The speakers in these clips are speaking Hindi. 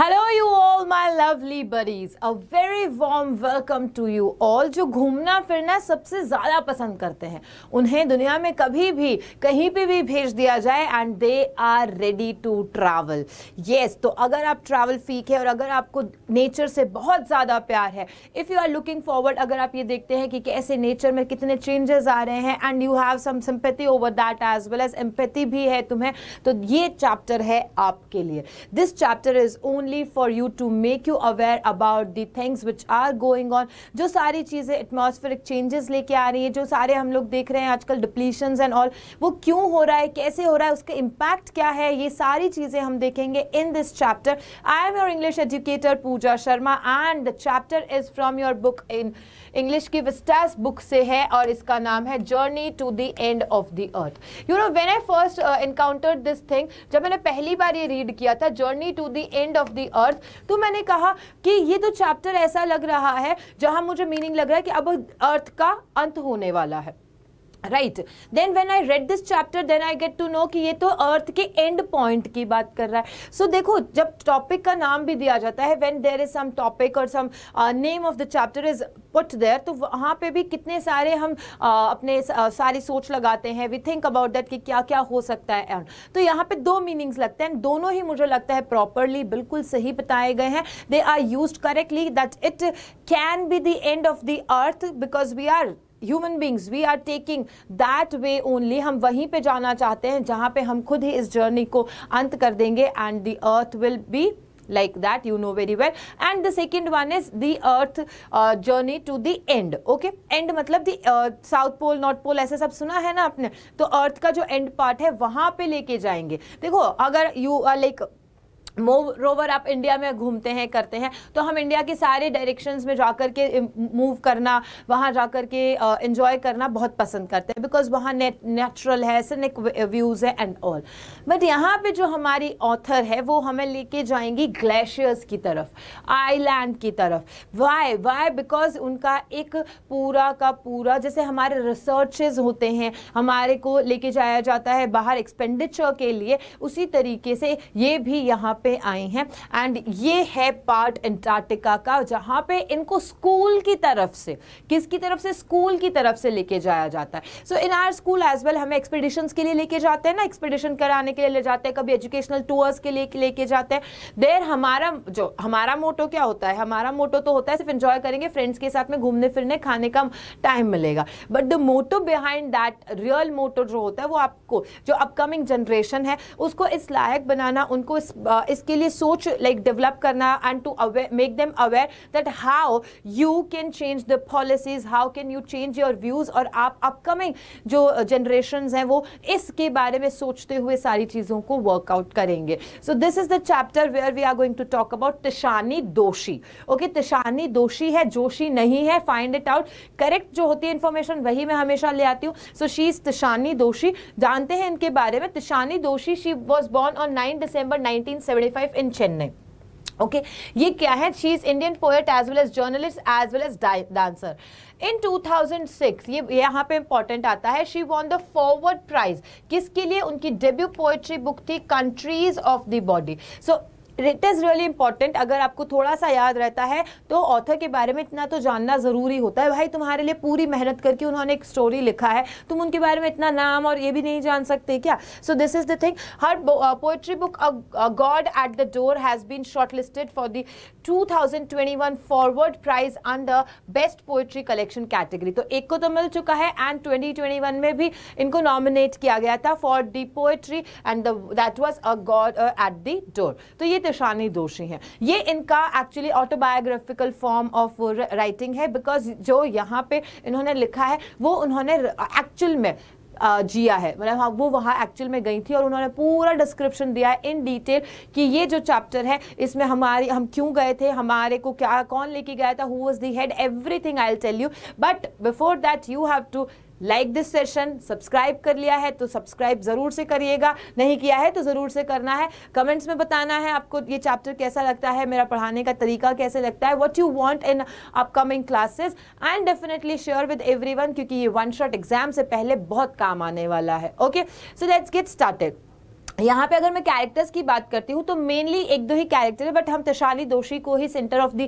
Hello you all my lovely buddies a very warm welcome to you all जो घूमना फिरना सबसे ज़्यादा पसंद करते हैं उन्हें दुनिया में कभी भी कहीं पे भी भेज दिया जाए and they are ready to travel yes तो अगर आप ट्रैवल फीक है और अगर आपको नेचर से बहुत ज़्यादा प्यार है if you are looking forward अगर आप ये देखते हैं कि कैसे नेचर में कितने चेंजेस आ रहे हैं and you have some over that as well as empathy भी है तुम्हें तो ये चैप्टर है आपके लिए this chapter is own only for you to make you aware about the things which are going on जो सारी चीज़ें एटमोसफेरिक चेंजेस लेके आ रही है जो सारे हम लोग देख रहे हैं आजकल डिप्लीशन एंड ऑल वो क्यों हो रहा है कैसे हो रहा है उसका इम्पैक्ट क्या है ये सारी चीज़ें हम देखेंगे in this chapter I am your English educator Pooja Sharma and the chapter is from your book in English की विस्टास बुक से है और इसका नाम है journey to the end of the earth you know when I first encounter this thing जब मैंने पहली बार ये रीड किया था journey to the end of the earth तो मैंने कहा कि ये तो चैप्टर ऐसा लग रहा है जहां मुझे मीनिंग लग रहा है कि अब अर्थ का अंत होने वाला है right then when I read this chapter then I get to know कि ये तो अर्थ के एंड पॉइंट की बात कर रहा है सो so, देखो जब टॉपिक का नाम भी दिया जाता है when there is some topic और some name of the chapter is put there तो वहाँ पे भी कितने सारे हम आ, अपने आ, सारी सोच लगाते हैं वी थिंक अबाउट दैट कि क्या क्या हो सकता है अर्न तो यहाँ पे दो मीनिंग्स लगते हैं दोनों ही मुझे लगता है प्रॉपरली बिल्कुल सही बताए गए हैं they are use correctly that it can be the end of the earth because we are human beings we are taking that way only हम वहीं पर जाना चाहते हैं जहाँ पर हम खुद ही इस जर्नी को अंत कर देंगे and the earth will be like that you know very well and the second one is the earth uh, journey to the end okay end matlab the south pole north pole aise sab suna hai na aapne to earth ka jo end part hai wahan pe leke jayenge dekho agar you are like moreover आप इंडिया में घूमते हैं करते हैं तो हम इंडिया के सारे डायरेक्शंस में जा कर के मूव करना वहाँ जा कर के इंजॉय करना बहुत पसंद करते हैं बिकॉज वहाँ नेचुरल है सिनिक व्यूज़ है एंड ऑल बट यहाँ पे जो हमारी ऑथर है वो हमें लेके जाएंगी ग्लेशियर्स की तरफ आईलैंड की तरफ वाई वाई बिकॉज उनका एक पूरा का पूरा जैसे हमारे रिसर्चेज होते हैं हमारे को लेके जाया जाता है बाहर एक्सपेंडिचर के लिए उसी तरीके से ये भी यहाँ पर पे आए हैं एंड ये है पार्ट एंटार्क्टिका का जहाँ पे इनको स्कूल की तरफ से किसकी तरफ से स्कूल की तरफ से लेके जाया जाता है so in our school as well हमें एक्सपीडिशन के लिए लेके जाते हैं ना एक्सपीडिशन कराने के लिए ले जाते हैं कभी एजुकेशनल टूर्स के लिए लेके जाते हैं देर हमारा जो हमारा मोटो क्या होता है हमारा मोटो तो होता है सिर्फ इन्जॉय करेंगे फ्रेंड्स के साथ में घूमने फिरने खाने का टाइम मिलेगा but the motto behind that real motto जो होता है वो आपको जो अपकमिंग जनरेशन है उसको इस लायक बनाना उनको इस, इस इसके लिए सोच लाइक डेवलप करना and to aware make them aware that how you can change the policies how can you change your views और आप अपकमिंग जो जनरेशन uh, हैं वो इसके बारे में सोचते हुए सारी चीज़ों को वर्कआउट करेंगे so this is the chapter where we are going to talk about Tishani Doshi okay okay, तिशानी दोषी है जोशी नहीं है फाइंड इट आउट करेक्ट जो होती है इन्फॉर्मेशन वही मैं हमेशा ले आती हूँ सो शी इज़ तिशानी दोषी जानते हैं इनके बारे में Tishani Doshi she was born on nine December nineteen 1975 in Chennai okay ये क्या है she is Indian poet as well as journalist as well as dancer in 2006 ये यहाँ पे इंपॉर्टेंट आता है she won the Forward prize किसके लिए उनकी डेब्यू पोएट्री बुक थी countries of the body so it is really important अगर आपको थोड़ा सा याद रहता है तो ऑथर के बारे में इतना तो जानना ज़रूरी होता है भाई तुम्हारे लिए पूरी मेहनत करके उन्होंने एक स्टोरी लिखा है तुम उनके बारे में इतना नाम और ये भी नहीं जान सकते क्या so this is the thing her poetry book God at the door has been thousand twenty one 2021 prize on the best poetry collection category तो एक को तो मिल चुका है एंड 2021 में भी इनको नॉमिनेट किया गया था for the poetry and that was a God at the door तो ये निशानी दोषी हैं ये इनका actually autobiographical form of writing है बिकॉज जो यहाँ पे इन्होंने लिखा है वो उन्होंने एक्चुअल में जिया है मतलब हाँ, वो वहाँ एक्चुअल में गई थी और उन्होंने पूरा डिस्क्रिप्शन दिया है इन डिटेल कि ये जो चैप्टर है इसमें हमारी हम क्यों गए थे हमारे को क्या कौन लेके गया था who was the head everything I'll tell you but before that you have to like this session subscribe कर लिया है तो सब्सक्राइब ज़रूर से करिएगा नहीं किया है तो ज़रूर से करना है कमेंट्स में बताना है आपको ये चैप्टर कैसा लगता है मेरा पढ़ाने का तरीका कैसे लगता है what you want in upcoming classes and definitely share with every क्योंकि ये वन शॉट एग्जाम से पहले बहुत काम आने वाला है okay so let's get started यहाँ पे अगर मैं कैरेक्टर्स की बात करती हूँ तो मेनली एक दो ही कैरेक्टर है बट हम तशाली दोषी को ही सेंटर ऑफ दी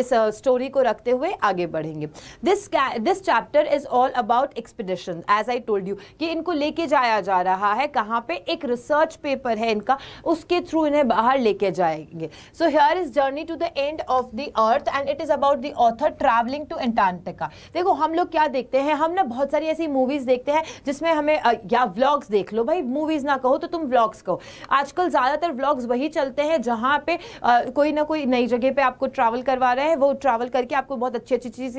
इस स्टोरी को रखते हुए आगे बढ़ेंगे this this chapter is all about expedition as I told you कि इनको लेके जाया जा रहा है कहाँ पे एक रिसर्च पेपर है इनका उसके थ्रू इन्हें बाहर लेके जाएंगे so here is journey to the end of the earth and it is about the author travelling to Antarctica देखो हम लोग क्या देखते हैं हम ना बहुत सारी ऐसी मूवीज़ देखते हैं जिसमें हमें या व्लॉग्स देख लो भाई मूवीज़ ना कहो तो तो तुम व्लॉग्स को आजकल ज़्यादातर व्लॉग्स वही चलते हैं जहाँ पे आ, कोई ना कोई नई जगह पे आपको ट्रैवल करवा रहे हैं वो ट्रैवल करके आपको बहुत अच्छी अच्छी चीज़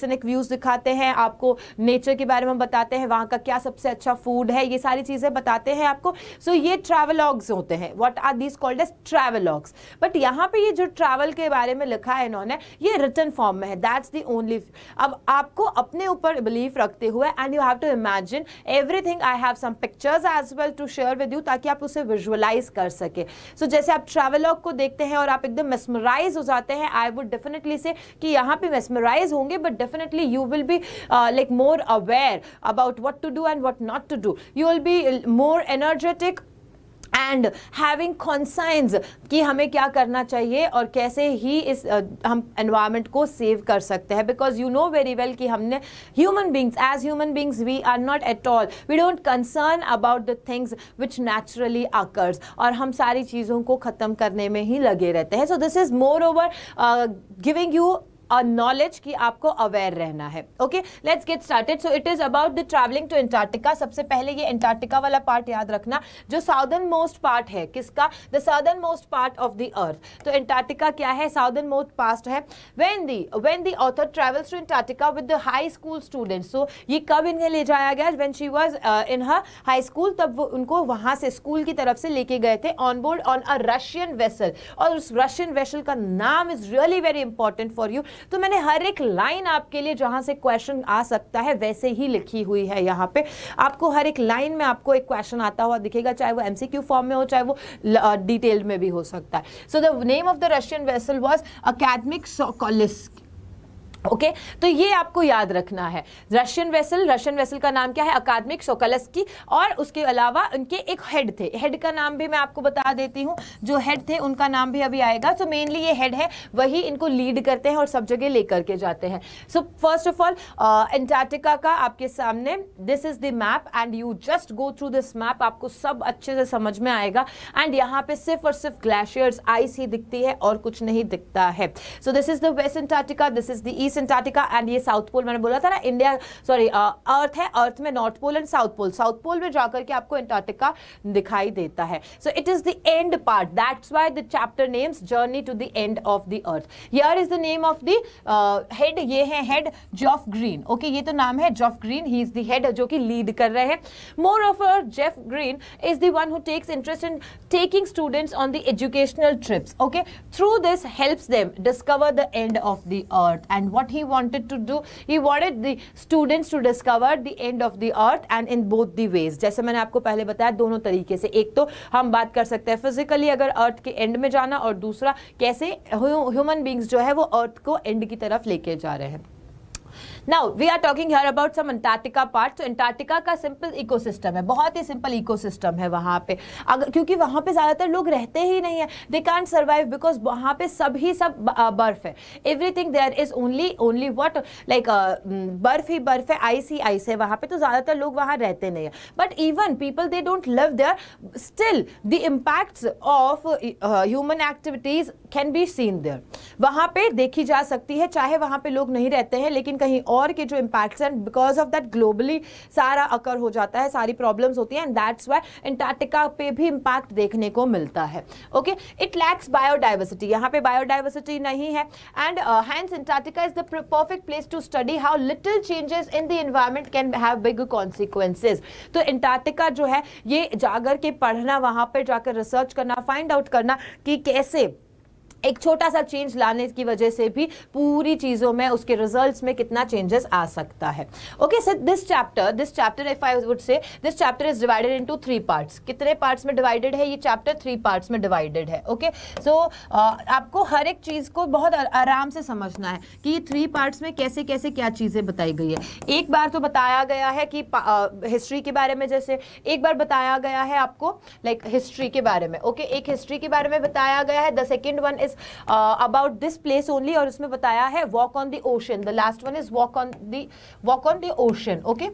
सनिक व्यूज़ दिखाते हैं आपको नेचर के बारे में बताते हैं वहाँ का क्या सबसे अच्छा फूड है ये सारी चीज़ें बताते हैं आपको सो ये ट्रैवलॉग्स होते हैं what are these called as travelogues but यहाँ पर ये जो ट्रैवल के बारे में लिखा है इन्होंने ये रिटर्न फॉर्म में है दैट्स दी ओनली अब आपको अपने ऊपर बिलीफ रखते हुए and you have to imagine everything I have some pictures as well to share with you ताकि आप उसे विजुअलाइज कर सके सो so, जैसे आप ट्रेवलॉग को देखते हैं और आप एकदम मेस्मराइज हो जाते हैं आई वुड डेफिनेटली से कि यहाँ पे मेस्मराइज होंगे but definitely you will be like more aware about what to do and what not to do you will be more energetic and having conscience कि हमें क्या करना चाहिए और कैसे ही इस uh, हम एनवायरमेंट को सेव कर सकते हैं because you know very well कि हमने human beings as human beings we are not at all we don't concern about the things which naturally occurs और हम सारी चीज़ों को ख़त्म करने में ही लगे रहते हैं so this is moreover giving you knowledge की आपको अवेयर रहना है okay let's get started so it is about the travelling to Antarctica सबसे पहले ये एंटार्टिका वाला पार्ट याद रखना जो साउदर्न मोस्ट पार्ट है किसका the southern most part of the earth तो एंटार्टिका क्या है साउदर्न मोस्ट पास्ट है when the when the author travels to Antarctica with the high school student so ये कब इन्हें ले जाया गया when she was in her high school तब वो उनको वहाँ से स्कूल की तरफ से लेके गए थे on board on a Russian vessel और उस रशियन वेसल का नाम is really very important for you तो मैंने हर एक लाइन आपके लिए जहां से क्वेश्चन आ सकता है वैसे ही लिखी हुई है यहाँ पे आपको हर एक लाइन में आपको एक क्वेश्चन आता हुआ दिखेगा चाहे वो एमसीक्यू फॉर्म में हो चाहे वो डिटेल्ड में भी हो सकता है so the name of the Russian vessel was Akademik okay okay? तो ये आपको याद रखना है रशियन वेसल रशियन वेसल का नाम क्या है अकादमिक की और उसके अलावा उनके एक हेड थे हेड का नाम भी मैं आपको बता देती हूँ जो हेड थे उनका नाम भी अभी आएगा सो so मेनली ये हेड है वही इनको लीड करते हैं और सब जगह लेकर के जाते हैं so first of all Antarctica का आपके सामने this is the map and you just go through this map आपको सब अच्छे से समझ में आएगा एंड यहाँ पे सिर्फ और सिर्फ ग्लेशियर्स आइस ही दिखती है और कुछ नहीं दिखता है so this is the west Antarctica this is the east Antarctica and ये साउथ पोल मैंने बोला था ना इंडिया सॉरी अर्थ है अर्थ में north pole and south pole south pole में जाकर के आपको एंटार्टिका दिखाई देता है so it is the end part that's why the chapter names journey to the end of the earth here is the name of the head ये है हेड जॉफ ग्रीन ओके ये तो नाम है Geoff Green he is the head जो कि लीड कर रहे हैं more of Geoff Green is the one who takes interest in taking students on the educational trips okay through this helps them discover the end of the earth and what he wanted to do he wanted the students to discover the end of the earth and in both the ways जैसे मैंने आपको पहले बताया दोनों तरीके से एक तो हम बात कर सकते हैं फिजिकली अगर अर्थ के एंड में जाना और दूसरा कैसे ह्यूमन बींग्स जो है वो अर्थ को एंड की तरफ लेके जा रहे हैं now we are talking here about some Antarctica part तो अंटार्टिका का सिंपल इकोसिस्टम है बहुत ही सिंपल इकोसिस्टम है वहाँ पे अगर क्योंकि वहाँ पे ज़्यादातर लोग रहते ही नहीं है दे कांट सर्वाइव बिकॉज वहाँ पे सब ही सब बर्फ है everything there is only only what like बर्फ ही बर्फ है आइस ही आइस है वहाँ पे तो ज़्यादातर लोग वहाँ रहते नहीं है but even people they don't live there still the impacts of human activities can be seen there वहाँ पे देखी जा सकती है चाहे वहाँ पे लोग नहीं रहते हैं लेकिन कहीं और के जो इम्पैक्ट्स हैं बिकॉज ऑफ दैट ग्लोबली सारा अकर हो जाता है सारी प्रॉब्लम्स होती हैं एंड दैट्स वाई एंटार्टिका पे भी इम्पैक्ट देखने को मिलता है ओके इट लैक्स बायोडाइवर्सिटी यहाँ पे बायोडाइवर्सिटी नहीं है and hence Antarctica is the perfect place to study how little changes in the environment can have big consequences तो एंटार्टिका जो है ये जाकर के पढ़ना वहाँ पर जाकर रिसर्च करना फाइंड आउट करना कि कैसे एक छोटा सा चेंज लाने की वजह से भी पूरी चीज़ों में उसके रिजल्ट्स में कितना चेंजेस आ सकता है okay sir this chapter this chapter if I would say this chapter is divided into three parts कितने पार्ट्स में डिवाइडेड है ये चैप्टर थ्री पार्ट्स में डिवाइडेड है okay okay? So so, uh, आपको हर एक चीज़ को बहुत आराम से समझना है कि ये थ्री पार्ट्स में कैसे कैसे क्या चीज़ें बताई गई है एक बार तो बताया गया है कि हिस्ट्री uh, के बारे में जैसे एक बार बताया गया है आपको लाइक like, हिस्ट्री के बारे में ओके okay? एक हिस्ट्री के बारे में बताया गया है the second one is is about this place only और उसमें बताया है walk on the ocean the last one is walk on the walk on the ocean okay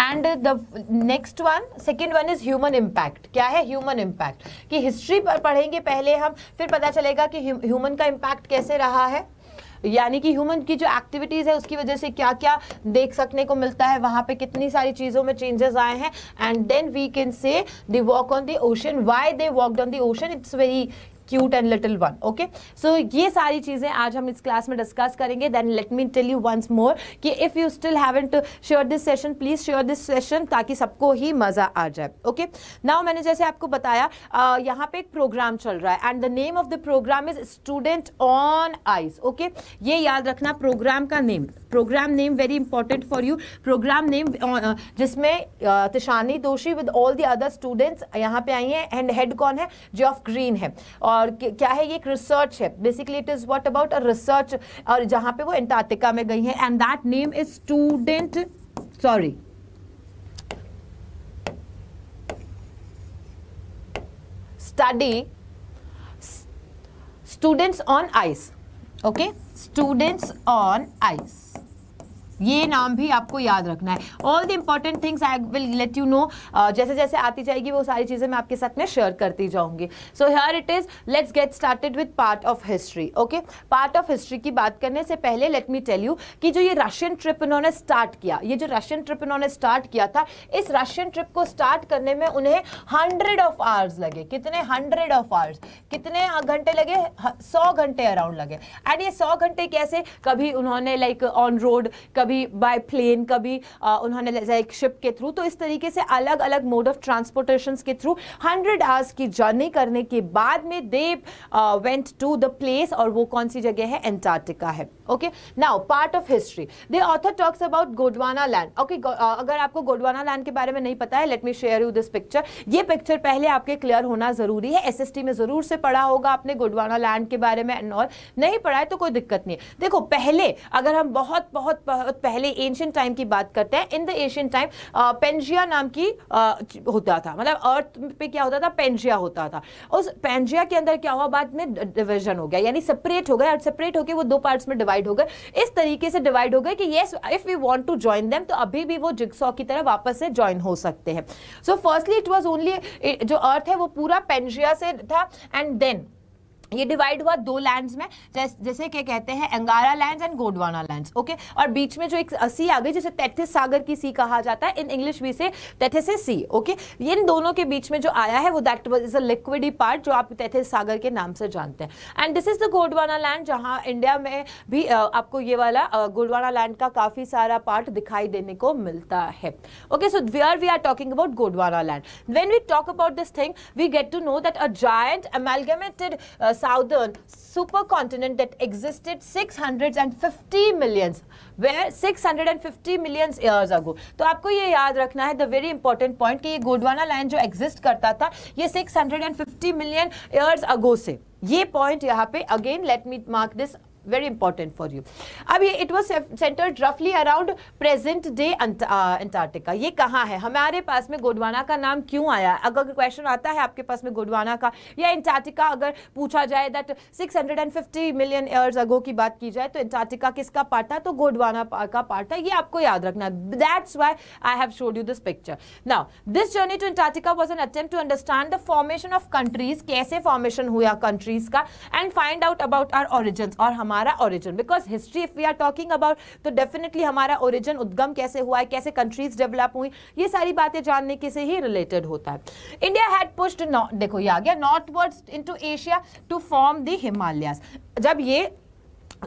and the next one second one is human impact क्या है ह्यूमन इम्पैक्ट कि हिस्ट्री पर पढ़ेंगे पहले हम फिर पता चलेगा कि ह्यूमन का इम्पैक्ट कैसे रहा है यानी कि ह्यूमन की जो एक्टिविटीज़ है उसकी वजह से क्या क्या देख सकने को मिलता है वहाँ पे कितनी सारी चीज़ों में चेंजेस आए हैं and then we can say the walk on the ocean why they walk on the ocean it's very cute and little one okay so ये सारी चीज़ें आज हम इस क्लास में डिस्कस करेंगे then let me tell you once more कि if you still haven't share this session please share this session ताकि सबको ही मज़ा आ जाए ओके नाउ मैंने जैसे आपको बताया uh, यहाँ पे एक प्रोग्राम चल रहा है and the name of the programme is student on ice okay ये याद रखना प्रोग्राम का name programme name very important for you programme name जिसमें uh, Tishani Doshi with all the other students यहाँ पे आई हैं एंड हेड कौन है जेफ ग्रीन है और क्या है ये एक रिसर्च है basically it is what about a research और जहाँ पे वो एंटार्टिका में गई हैं and that name is student sorry study students on ice okay students on ice ये नाम भी आपको याद रखना है all the important things I will let you know जैसे जैसे आती जाएगी वो सारी चीज़ें मैं आपके साथ में शेयर करती जाऊंगी so here it is let's get started with part of history okay part of history की बात करने से पहले लेट मी टेल यू कि जो ये रशियन ट्रिप इन्होंने स्टार्ट किया ये जो रशियन ट्रिप इन्होंने स्टार्ट किया था इस रशियन ट्रिप को स्टार्ट करने में उन्हें हंड्रेड ऑफ आवर्स लगे कितने हंड्रेड ऑफ आवर्स कितने घंटे लगे सौ घंटे अराउंड लगे एंड ये सौ घंटे कैसे कभी उन्होंने लाइक ऑन रोड कभी बाय प्लेन कभी आ, उन्होंने एक शिप के थ्रू तो इस तरीके से अलग अलग मोड ऑफ ट्रांसपोर्टेशन के थ्रू हंड्रेड आवर्स की जर्नी करने के बाद में they went to the place और वो कौन सी जगह है एंटार्टिका है okay now part of history the author talks about Gondwana land okay अगर आपको गोडवाना लैंड के बारे में नहीं पता है let me share you this picture ये पिक्चर पहले आपके क्लियर होना जरूरी है एस में जरूर से पढ़ा होगा आपने गोडवाना लैंड के बारे में एंड नहीं पढ़ा है तो कोई दिक्कत नहीं देखो पहले अगर हम बहुत बहुत बहुत पहले एंशियंट टाइम की बात करते हैं in the ancient time Pangaea नाम की होता था मतलब अर्थ पे क्या होता था पेंजिया होता था उस पेंजिया के अंदर क्या हुआ बाद में डिविजन हो गया यानी सेपरेट हो गया और सेपरेट होकर वो दो पार्ट्स में डिवाइड हो गए इस तरीके से डिवाइड हो गए कि yes if we want to join them तो अभी भी वो जिक्सॉ की तरह वापस से ज्वाइन हो सकते हैं so firstly it was only जो अर्थ है वो पूरा पेंजिया से था एंड देन ये डिवाइड हुआ दो लैंड्स में जैसे क्या कहते हैं Angara lands and Gondwana lands okay और बीच में जो एक सी आ गई जिसे तैथिस सागर की सी कहा जाता है इन इंग्लिश भी से तैथिस सी ओके ये इन दोनों के बीच में जो आया है वो that is a liquidy part जो आप तैथिस सागर के नाम से जानते हैं and this is the Gondwana land जहाँ इंडिया में भी आपको ये वाला गोडवाना लैंड का काफ़ी सारा पार्ट दिखाई देने को मिलता है okay so where we are talking about Gondwana land when we talk about this thing we get to know that a giant amalgamated southern supercontinent that existed 650 millions where 650 millions years ago तो आपको ये याद रखना है द वेरी इंपॉर्टेंट पॉइंट कि ये गोडवाना लैंड जो एग्जिस्ट करता था ये 650 मिलियन ईयर्स अगो से ये पॉइंट यहाँ पे again let me mark this very important for you अब ये it was centered roughly around present day Antarctica uh, ये कहाँ है हमारे पास में गोडवाना का नाम क्यों आया अगर क्वेश्चन आता है आपके पास में गोडवाना का या अंटार्कटिका अगर पूछा जाए दैट 650 मिलियन ईयर्स अगो की बात की जाए तो एंटार्टिका किसका पार्ट था तो गोडवाना का पार्ट था ये आपको याद रखना that's why I have showed you this picture now this journey to Antarctica was an attempt to understand the formation of countries कैसे फॉर्मेशन हुआ कंट्रीज का and find out about our origin और हमारे हमारा origin because history if we are talking about तो डेफिनेटली हमारा ओरिजिन उद्गम कैसे हुआ है कैसे कंट्रीज डेवलप हुई ये सारी बातें जानने के से ही रिलेटेड होता है इंडिया हैड पुस्ट देखो ये आ गया northward in Asia to form the जब ये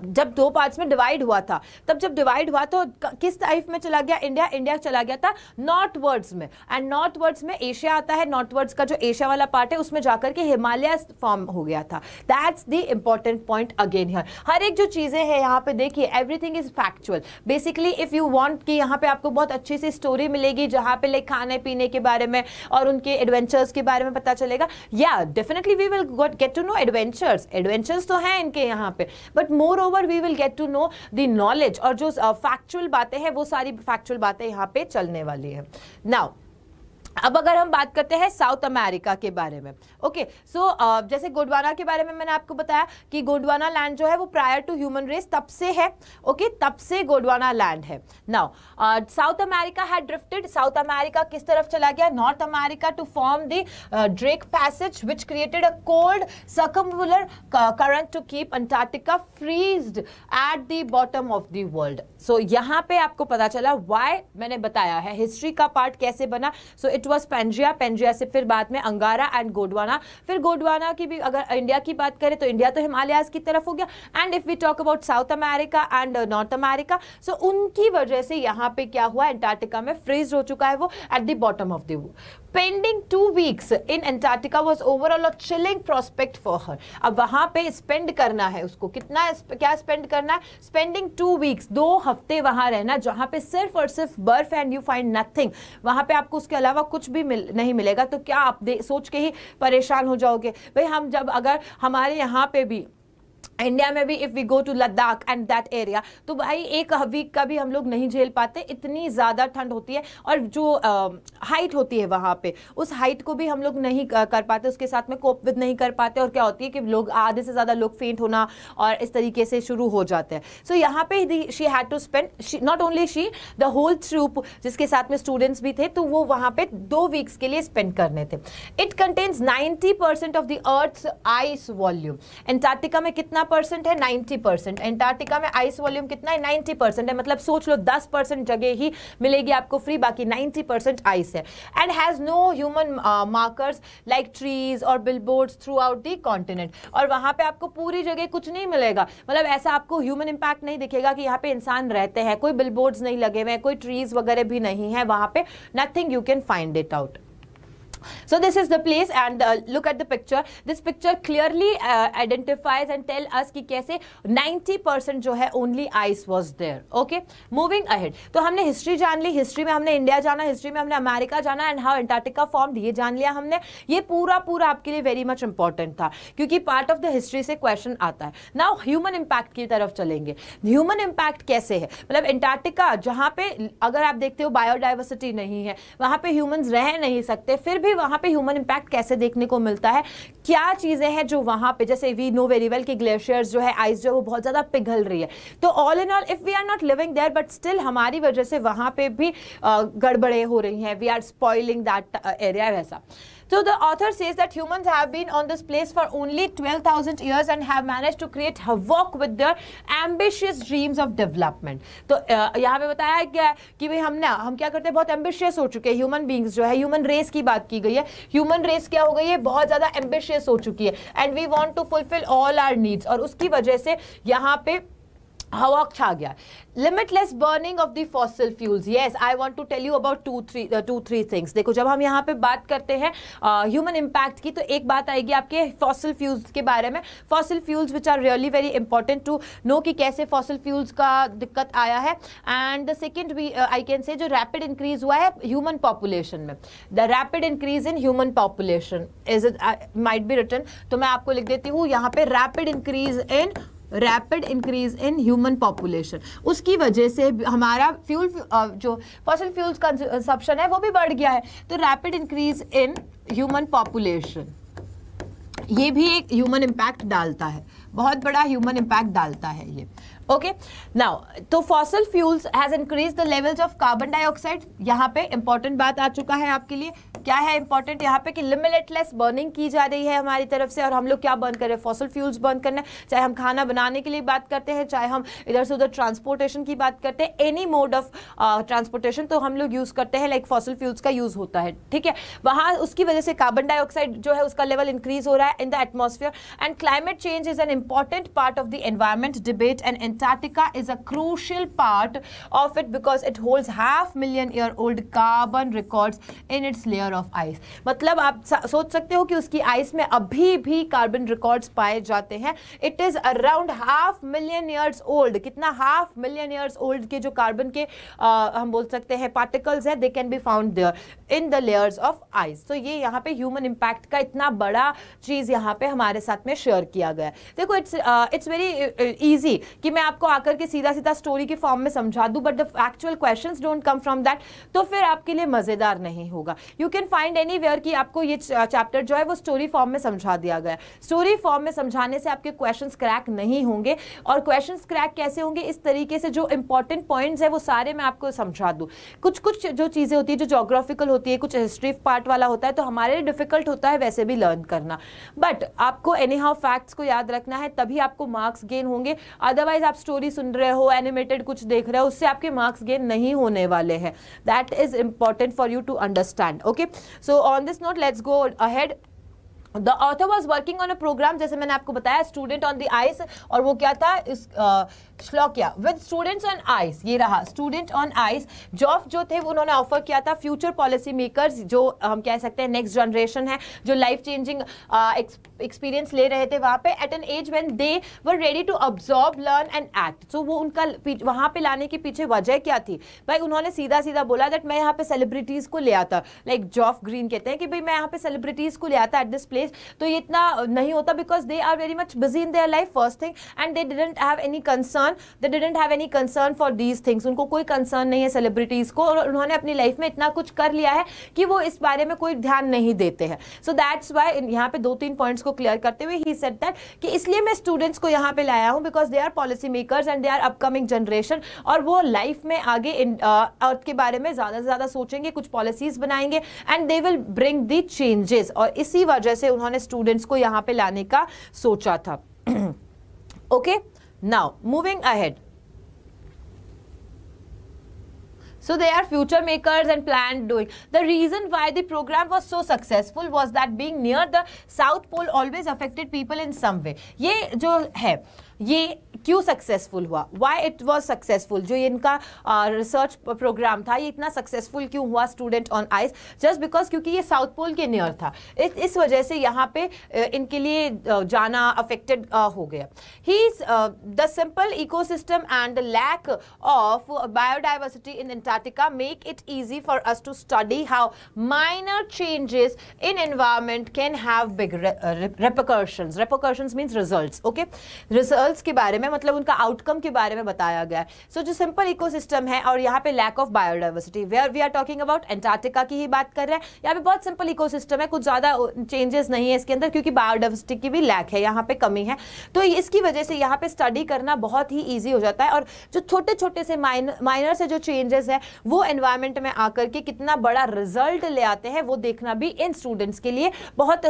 जब दो पार्ट्स में डिवाइड हुआ था तब जब डिवाइड हुआ तो किस टाइप में चला गया इंडिया इंडिया चला गया था नॉर्थ वर्ड्स में एंड नॉर्थ वर्ड्स में एशिया आता है नॉर्थ वर्ड्स का जो एशिया वाला पार्ट है उसमें जाकर के हिमालय फॉर्म हो गया था that's the important point again here हर एक जो चीज़ें हैं यहाँ पे देखिए everything is factual basically if you want कि यहाँ पे आपको बहुत अच्छी सी स्टोरी मिलेगी जहाँ पे लाइक खाने पीने के बारे में और उनके एडवेंचर्स के बारे में पता चलेगा या definitely we will get to know adventures adventures तो हैं इनके यहाँ पे but moreover we will get to know the knowledge और जो फैक्चुअल uh, बातें हैं वो सारी फैक्चुअल बातें यहाँ पे चलने वाली है नाउ अब अगर हम बात करते हैं साउथ अमेरिका के बारे में okay okay, so so, uh, जैसे गोडवाना के बारे में मैंने आपको बताया कि गोडवाना लैंड जो है वो प्रायर टू ह्यूमन रेस तब से है ओके okay, तब से गोडवाना लैंड है नाउ साउथ अमेरिका है ड्रिफ्टेड साउथ अमेरिका किस तरफ चला गया North America to form the Drake passage which created a cold circumpolar current to keep Antarctica freezed at the bottom of the world so यहाँ पे आपको पता चला वाई मैंने बताया है हिस्ट्री का पार्ट कैसे बना so so, it was Pangaea Pangaea से फिर बाद में अंगारा एंड गोडवाना फिर गोडवाना की भी अगर इंडिया की बात करें तो इंडिया तो हिमालयाज की तरफ हो गया and if we talk about South America and North America so उनकी वजह से यहाँ पे क्या हुआ एंटार्टिका में फ्रीज हो चुका है वो at the bottom of the spending two weeks in Antarctica was overall a chilling prospect for her अब वहाँ पे स्पेंड करना है उसको कितना क्या स्पेंड करना है स्पेंडिंग टू वीक्स दो हफ्ते वहाँ रहना जहाँ पे सिर्फ और सिर्फ बर्फ एंड यू फाइंड नथिंग वहाँ पे आपको उसके अलावा कुछ भी मिल, नहीं मिलेगा तो क्या आप सोच के ही परेशान हो जाओगे भाई हम जब अगर हमारे यहाँ पे भी इंडिया में भी if we go to Ladakh and that area तो भाई एक वीक का भी हम लोग नहीं झेल पाते इतनी ज़्यादा ठंड होती है और जो हाइट होती है वहाँ पे उस हाइट को भी हम लोग नहीं कर पाते उसके साथ में कोप विद नहीं कर पाते और क्या होती है कि लोग आधे से ज़्यादा लोग फेंट होना और इस तरीके से शुरू हो जाते हैं सो so, यहाँ पे she had to spend not only she the whole troop जिसके साथ में स्टूडेंट्स भी थे तो वो वहाँ पर दो वीक्स के लिए स्पेंड करने थे it contains ninety percent of the earth ice volume Antarctica में कितना परसेंट है नाइन्टी परसेंट एंटार्टिका में आइस वॉल्यूम कितना है नाइन्टी परसेंट है मतलब सोच लो दस परसेंट जगह ही मिलेगी आपको फ्री बाकी नाइन्टी परसेंट आइस है and has no human markers like trees और billboards throughout the continent और वहाँ पर आपको पूरी जगह कुछ नहीं मिलेगा मतलब ऐसा आपको ह्यूमन इम्पैक्ट नहीं दिखेगा कि यहाँ पे इंसान रहते हैं कोई बिलबोर्ड्स नहीं लगे हुए हैं कोई ट्रीज वगैरह भी नहीं है वहाँ पर nothing you can find it out so this is the place and uh, look at the picture this picture clearly uh, identifies and tell us कि कैसे 90 परसेंट जो है only ice was there okay moving ahead तो हमने हिस्ट्री जान ली हिस्ट्री में हमने इंडिया जाना हिस्ट्री में हमने अमेरिका जाना एंड हाउ एंटार्टिका फॉर्म ये जान लिया हमने ये पूरा पूरा आपके लिए वेरी मच इंपॉर्टेंट था क्योंकि पार्ट ऑफ द हिस्ट्री से क्वेश्चन आता है ना ह्यूमन इम्पैक्ट की तरफ चलेंगे ह्यूमन इम्पैक्ट कैसे है मतलब एंटार्टिका जहाँ पे अगर आप देखते हो बायोडाइवर्सिटी नहीं है वहाँ पे ह्यूमन रह नहीं सकते फिर भी भी वहाँ पे ह्यूमन इम्पैक्ट कैसे देखने को मिलता है क्या चीज़ें हैं जो वहाँ पे जैसे वी नो वेरी वेल कि ग्लेशियर्स जो है आइस जो है वो बहुत ज़्यादा पिघल रही है तो all in all if we are not living there but still हमारी वजह से वहाँ पे भी गड़बड़े हो रही हैं we are spoiling that area वैसा So the author says that humans have been on this place for only 12,000 years and have managed to create havoc with their ambitious dreams of development. तो यहाँ पे बताया क्या है कि भाई हम ना हम क्या करते हैं बहुत ambitious हो चुके हैं human beings जो है human race की बात की गई है human race क्या हो गई है बहुत ज़्यादा ambitious हो चुकी है and we want to fulfill all our needs और उसकी वजह से यहाँ पे हवा छा गया limitless burning of the fossil fuels yes I want to tell you about two three two three things देखो जब हम यहाँ पे बात करते हैं ह्यूमन uh, इम्पैक्ट की तो एक बात आएगी आपके फॉसिल फ्यूल्स के बारे में fossil fuels which are really very important to know कि कैसे फॉसिल फ्यूल्स का दिक्कत आया है and the second we I can say जो रैपिड इंक्रीज हुआ है ह्यूमन पॉपुलेशन में the rapid increase in human population is it might be written तो मैं आपको लिख देती हूँ यहाँ पे rapid increase in rapid increase in human population उसकी वजह से हमारा फ्यूल जो फॉसिल फ्यूल्स कंसप्शन है वो भी बढ़ गया है तो rapid increase in human population ये भी एक ह्यूमन इम्पैक्ट डालता है बहुत बड़ा ह्यूमन इम्पैक्ट डालता है ये ओके नाउ तो fossil fuels has increase the levels of carbon dioxide यहाँ पे इंपॉर्टेंट बात आ चुका है आपके लिए क्या है इंपॉर्टेंट यहाँ पे कि लिमिलेटलेस बर्निंग की जा रही है हमारी तरफ से और हम लोग क्या बर्न कर रहे हैं फॉसल फ्यूल्स बर्न करना है चाहे हम खाना बनाने के लिए बात करते हैं चाहे हम इधर से उधर ट्रांसपोर्टेशन की बात करते हैं एनी मोड ऑफ ट्रांसपोर्टेशन तो हम लोग यूज़ करते हैं लाइक फॉसल फ्यूल्स का यूज़ होता है ठीक है वहाँ उसकी वजह से कार्बन डाइऑक्साइड जो है उसका लेवल इंक्रीज हो रहा है in the atmosphere and climate change is an important part of the environment debate and Antarctica is a crucial part of it because it hold half million year old carbon record in its layer of ice मतलब आप सोच सकते हो कि उसकी आइस में अभी भी कार्बन रिकॉर्ड्स पाए जाते हैं it is around half million years old कितना हाफ मिलियन ईयर्स ओल्ड के जो कार्बन के आ, हम बोल सकते हैं पार्टिकल्स हैं they can be found there in the layers of ice तो ये यहाँ पे ह्यूमन इम्पैक्ट का इतना बड़ा चीज़ यहाँ पे हमारे साथ में शेयर किया गया देखो इट्स इट्स वेरी ईजी कि मैं आपको आकर के सीधा सीधा स्टोरी के फॉर्म में समझा दूँ but the actual question don't come from that तो फिर आपके लिए मज़ेदार नहीं होगा you can can find anywhere कि आपको ये चैप्टर जो है वो स्टोरी फॉर्म में समझा दिया गया स्टोरी फॉर्म में समझाने से आपके क्वेश्चन क्रैक नहीं होंगे और क्वेश्चन क्रैक कैसे होंगे इस तरीके से जो इंपॉर्टेंट पॉइंट्स है वो सारे मैं आपको समझा दूँ कुछ कुछ जो चीज़ें होती है जो जोग्राफिकल होती है कुछ हिस्ट्री पार्ट वाला होता है तो हमारे लिए डिफिकल्ट होता है वैसे भी लर्न करना बट आपको एनी हाउ फैक्ट्स को याद रखना है तभी आपको मार्क्स गेन होंगे अदरवाइज आप स्टोरी सुन रहे हो एनिमेटेड कुछ देख रहे हो उससे आपके मार्क्स गेन नहीं होने वाले हैं that is important for you to understand okay okay? So on this note let's go ahead the author was working on a program जैसे मैंने आपको बताया स्टूडेंट ऑन द आइस और वो क्या था इस uh, श्लोकिया विद स्टूडेंट्स ऑन आइस ये रहा स्टूडेंट ऑन आइस जॉब जो थे उन्होंने ऑफर किया था फ्यूचर पॉलिसी मेकर्स जो हम कह सकते हैं नेक्स्ट जनरेशन है जो लाइफ चेंजिंग एक्सपीरियंस ले रहे थे वहाँ पे at an age when they were ready to observe learn and act so वो उनका वहाँ पे लाने के पीछे वजह क्या थी भाई उन्होंने सीधा सीधा बोला दैट मैं यहाँ पे सेलिब्रिटीज़ को ले आता लाइक जॉफ ग्रीन कहते हैं कि भाई मैं यहाँ पे सेलिब्रिटीज़ को ले आता एट दिस प्लेस तो ये इतना नहीं होता because they are very much busy in their life first thing and they didn't have any concern Pakistan they didn't have any concern for these things उनको कोई कंसर्न नहीं है सेलिब्रिटीज़ को और उन्होंने अपनी लाइफ में इतना कुछ कर लिया है कि वो इस बारे में कोई ध्यान नहीं देते हैं सो दैट्स वाई यहाँ पे दो तीन पॉइंट्स को क्लियर करते हुए ही सेट दैट कि इसलिए मैं स्टूडेंट्स को यहाँ पे लाया हूँ because they are policy makers and they are upcoming generation और वो लाइफ में आगे अर्थ uh, के बारे में ज़्यादा से ज़्यादा सोचेंगे कुछ पॉलिसीज़ बनाएंगे and they will bring the changes और इसी वजह से उन्होंने स्टूडेंट्स को यहाँ पे लाने का सोचा था okay okay? Now, moving ahead. So they are future makers and planned doing. The reason why the program was so successful was that being near the South Pole always affected people in some way. ये जो है ये क्यों सक्सेसफुल हुआ वाई इट वॉज सक्सेसफुल जो इनका रिसर्च प्रोग्राम था ये इतना सक्सेसफुल क्यों हुआ student on ice just because क्योंकि ये साउथ पोल के नियर था इस, इस वजह से यहाँ पे इनके लिए जाना अफेक्टेड हो गया he is the simple ecosystem and the lack of biodiversity in Antarctica make it easy for us to study how minor changes in environment can have big repercussion repercussion means result okay result के बारे में मतलब उनका आउटकम के बारे में बताया गया है सो so, जो सिंपल इकोसिस्टम है और यहाँ पे lack of biodiversity where we are talking about Antarctica की ही बात कर रहे हैं यहाँ पे बहुत सिंपल इकोसिस्टम है कुछ ज़्यादा चेंजेस नहीं है इसके अंदर क्योंकि बायोडाइवर्सिटी की भी लैक है यहाँ पे कमी है तो इसकी वजह से यहाँ पे स्टडी करना बहुत ही ईजी हो जाता है और जो छोटे छोटे से माइनर से जो चेंजेस है वो एनवायरमेंट में आकर के कितना बड़ा रिजल्ट ले आते हैं वो देखना भी इन स्टूडेंट्स के लिए बहुत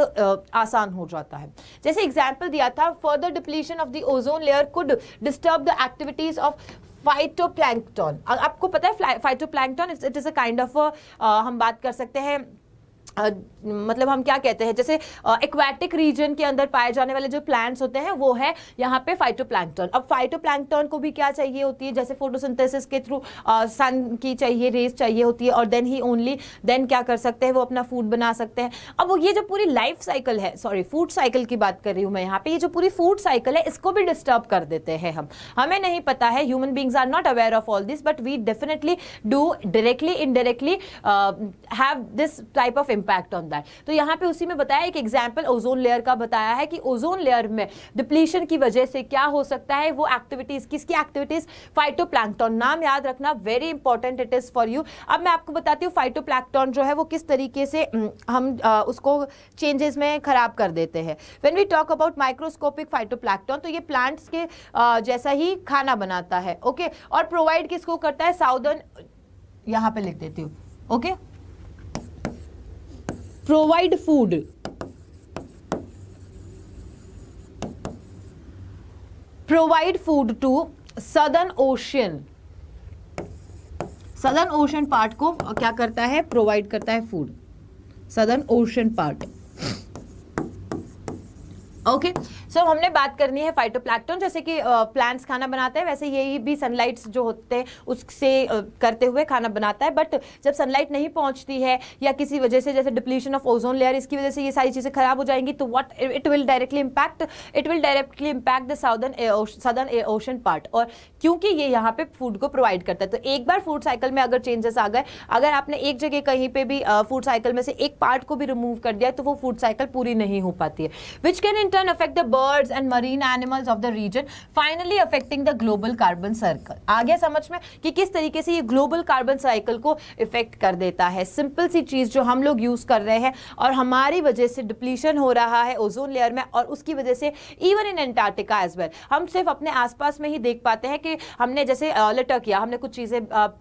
आसान हो जाता है जैसे एग्जाम्पल दिया था further depletion of the ozone layer could disturb the activities of phytoplankton आपको पता है phytoplankton it is a kind of हम बात कर सकते हैं मतलब हम क्या कहते हैं जैसे uh, रीजन के अंदर पाए जाने वाले जो प्लांट्स होते हैं वो है यहाँ पे फाइटोप्लैंकटन अब फाइटोप्लैंकटन को भी क्या चाहिए होती है जैसे फोटोसिंथेसिस के थ्रू सन की चाहिए रेस चाहिए होती है और देन ही ओनली देन क्या कर सकते हैं वो अपना फूड बना सकते हैं अब ये जो पूरी लाइफ साइकिल है सॉरी फूड साइकिल की बात कर रही हूँ मैं यहाँ पे ये जो पूरी फूड साइकिल है इसको भी डिस्टर्ब कर देते हैं हम हमें नहीं पता है human beings are not aware of all this but we definitely do directly indirectly have this type of impact on that होता है तो यहाँ पे उसी में बताया एक एग्जाम्पल ओजोन लेयर का बताया है कि ओजोन लेयर में डिप्लीशन की वजह से क्या हो सकता है वो एक्टिविटीज़ किसकी एक्टिविटीज़ फाइटो नाम याद रखना very important it is for you अब मैं आपको बताती हूँ फाइटो जो है वो किस तरीके से हम आ, उसको चेंजेस में ख़राब कर देते हैं when we talk about microscopic phyto तो ये प्लांट्स के आ, जैसा ही खाना बनाता है ओके और प्रोवाइड किसको करता है साउदर्न यहाँ पे लिख देती हूँ okay provide food provide food to southern ocean southern ocean part को क्या करता है प्रोवाइड करता है food southern ocean part okay so हमने बात करनी है फाइटोप्लैक्टन जैसे कि प्लांट्स खाना बनाते हैं वैसे यही भी सनलाइट्स जो होते हैं उससे करते हुए खाना बनाता है बट जब सनलाइट नहीं पहुंचती है या किसी वजह से जैसे डिप्लीशन ऑफ ओजोन लेयर इसकी वजह से ये सारी चीज़ें खराब हो जाएंगी तो what it will directly impact it will directly impact the southern southern ocean part और क्योंकि ये यहाँ पे फूड को प्रोवाइड करता है तो एक बार फूड साइकिल में अगर चेंजेस आ गए अगर आपने एक जगह कहीं पर भी फूड साइकिल में से एक पार्ट को भी रिमूव कर दिया तो वो फूड साइकिल पूरी नहीं हो पाती है विच कैन इंटर turn affect the birds and marine animals of the region finally affecting the global carbon circle आ गया समझ में कि किस तरीके से ये ग्लोबल कार्बन cycle को इफेक्ट कर देता है simple सी चीज़ जो हम लोग use कर रहे हैं और हमारी वजह से depletion हो रहा है ozone layer में और उसकी वजह से even in antarctica as well हम सिर्फ अपने आसपास में ही देख पाते हैं कि हमने जैसे लटक किया हमने कुछ चीज़ें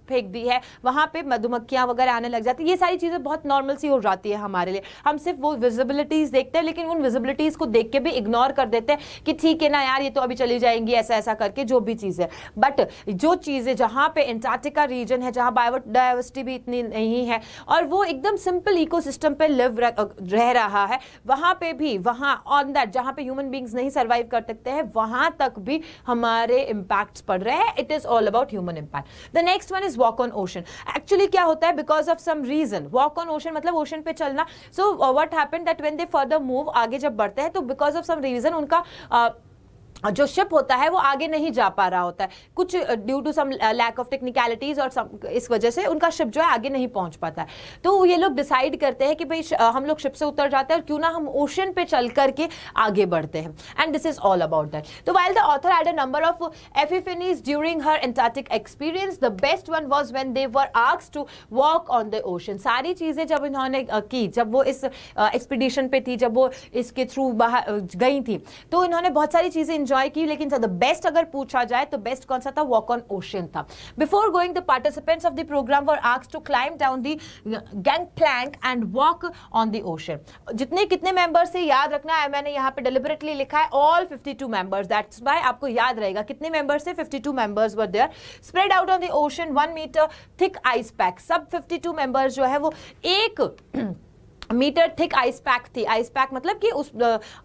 फेंक दी है वहाँ पर मधुमक्खियाँ वगैरह आने लग जाती है ये सारी चीज़ें बहुत नॉर्मल सी हो जाती है हमारे लिए हम सिर्फ वो विजिबिलिटीज़ देखते हैं लेकिन उन विजिबिलिटीज़ को देख के भी इग्नोर कर देते हैं कि ठीक है ना यार ये तो अभी चली जाएंगी ऐसा ऐसा करके जो भी चीज़ है बट जो चीज़ें जहाँ पे एंटार्टिका रीजन है जहाँ बायोडाइवर्सिटी भी इतनी नहीं है और वो एकदम सिंपल इको सिस्टम लिव रह रहा है वहाँ पर भी वहाँ ऑन दैट जहाँ पर ह्यूमन बींग्स नहीं सर्वाइव कर सकते हैं वहाँ तक भी हमारे इम्पैक्ट्स पड़ रहे हैं it is all about human impact the next one is walk on ocean actually क्या होता है because of some reason walk on ocean मतलब ओशन पे चलना so what happen that when they further move आगे जब बढ़ते हैं तो because because of some reason उनका जो शिप होता है वो आगे नहीं जा पा रहा होता है कुछ due to some lack of technicalities और सम इस वजह से उनका शिप जो है आगे नहीं पहुंच पाता है तो ये लोग डिसाइड करते हैं कि भाई हम लोग शिप से उतर जाते हैं और क्यों ना हम ओशन पे चल करके आगे बढ़ते हैं and this is all about that तो while the author had a number of epiphanies during her Antarctic experience the best one was when they were आर्क्स to walk on the ocean सारी चीज़ें जब इन्होंने की जब वो इस एक्सपीडिशन पे थी जब वो इसके थ्रू बाहर गई थी तो इन्होंने बहुत सारी चीज़ें एंजॉय की लेकिन द बेस्ट अगर पूछा जाए तो बेस्ट कौन सा था वॉक ऑन ओशन था before going the participants of the program were asked to climb down the gangplank and walk on the ocean जितने कितने मेंबर्स से याद रखना है मैंने यहाँ पे डेलिबरेटली लिखा है all 52 two members that's why आपको याद रहेगा कितने मेंबर्स से 52 two members were there spread out on the ocean one metre thick ice pack सब 52 मेंबर्स जो है वो एक मीटर थिक आइस पैक थी आइस पैक मतलब कि उस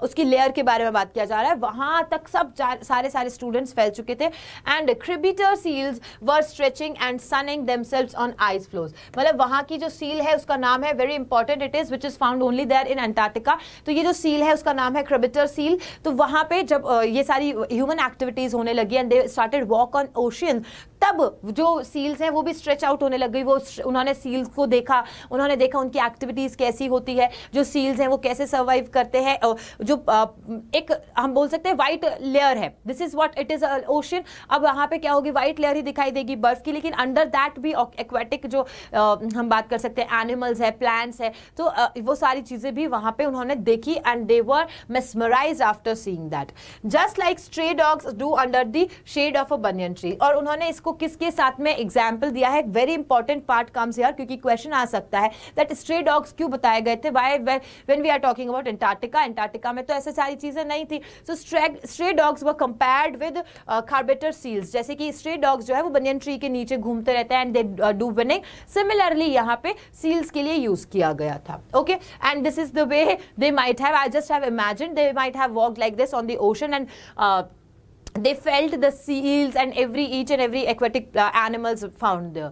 उसकी लेयर के बारे में बात किया जा रहा है वहाँ तक सब सारे सारे स्टूडेंट्स फैल चुके थे and crabeater seals were stretching and sunning themselves on ice floes मतलब वहाँ की जो सील है उसका नाम है very important it is which is found only there in Antarctica तो ये जो सील है उसका नाम है क्रिबिटर सील तो वहाँ पर जब ये सारी ह्यूमन एक्टिविटीज़ होने लगी and they started walk on ocean तब जो सील्स हैं वो भी स्ट्रेच आउट होने लग गई वो उन्होंने सील्स को देखा उन्होंने देखा उनकी एक्टिविटीज़ कैसी होती है जो सील्स हैं वो कैसे सर्वाइव करते हैं जो एक हम बोल सकते हैं वाइट लेयर है this is what it is ocean अब वहाँ पे क्या होगी वाइट लेयर ही दिखाई देगी बर्फ की लेकिन अंडर दैट भी एक्वेटिक जो uh, हम बात कर सकते हैं एनिमल्स है प्लांट्स है तो uh, वो सारी चीज़ें भी वहाँ पे उन्होंने देखी and they were mesmerise after seeing that just like stray dogs do under the shade of a banyan tree और उन्होंने इसको किसके साथ में एग्जाम्पल दिया है वेरी इंपॉर्टेंट पार्ट कम्स यार क्योंकि क्वेश्चन आ सकता है दैट स्ट्रे डॉग्स क्यों बताया बताए गए थे why when we are talking about Antarctica Antarctica में तो ऐसे सारी चीज़ें नहीं थी सो स्ट्रे डॉग्स व कंपेयर्ड विद कार्बेटर सील्स जैसे कि स्ट्रे डॉग्स जो है वो बनियन ट्री के नीचे घूमते रहते हैं and they do sunning similarly यहाँ पे सील्स के लिए यूज़ किया गया था okay and this is the way they might have I just have imagine they might have walk like this on the ocean and they felt the seals and every each and every aquatic uh, animals found there